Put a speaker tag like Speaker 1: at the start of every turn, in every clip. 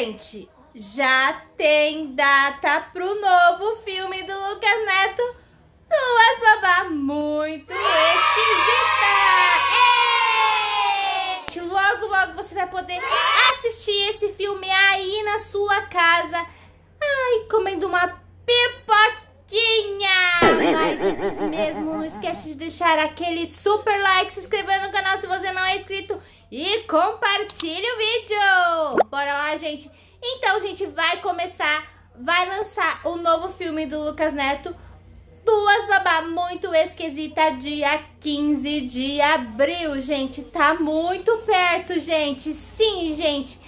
Speaker 1: gente, já tem data pro novo filme do Lucas Neto, Duas Babá Muito
Speaker 2: Esquisita! Logo, logo você vai poder assistir esse filme aí na sua casa, ai, comendo uma pipoquinha! Mas antes mesmo, não esquece de deixar aquele super like, se inscrever no canal se você não é inscrito e compartilhe o gente? Então, gente, vai começar, vai lançar o novo filme do Lucas Neto, Duas Babá Muito Esquisita, dia 15 de abril, gente. Tá muito perto, gente. Sim, gente.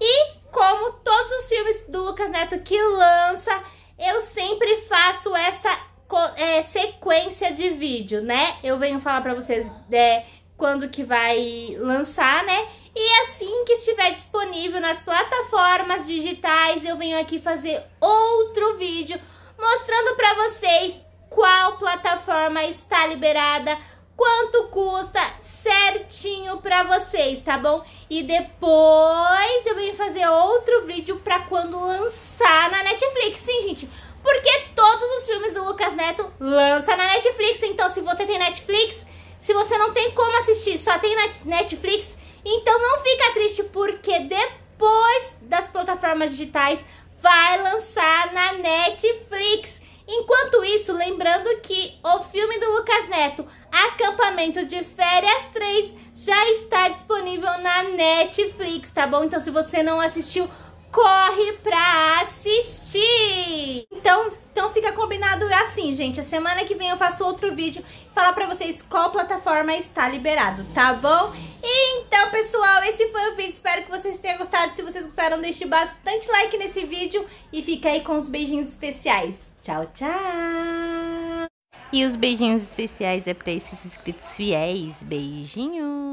Speaker 2: E como todos os filmes do Lucas Neto que lança, eu sempre faço essa é, sequência de vídeo, né? Eu venho falar pra vocês é, quando que vai lançar, né? E assim que estiver disponível nas plataformas digitais, eu venho aqui fazer outro vídeo mostrando para vocês qual plataforma está liberada, quanto custa certinho para vocês, tá bom? E depois eu venho fazer outro vídeo para quando lançar na Netflix, sim, gente. Porque todos os filmes do Lucas Neto lançam na Netflix, então se você tem Netflix, se você não tem só tem na Netflix. Então não fica triste porque depois das plataformas digitais vai lançar na Netflix. Enquanto isso, lembrando que o filme do Lucas Neto, Acampamento de Férias 3, já está disponível na Netflix, tá bom? Então se você não assistiu, corre pra assistir.
Speaker 3: Então, então fica combinado assim, gente. A semana que vem eu faço outro vídeo e falar pra vocês qual plataforma está liberado, tá bom? Então, pessoal, esse foi o vídeo. Espero que vocês tenham gostado. Se vocês gostaram, deixe bastante like nesse vídeo e fica aí com os beijinhos especiais. Tchau, tchau! E os beijinhos especiais é pra esses inscritos fiéis. Beijinhos!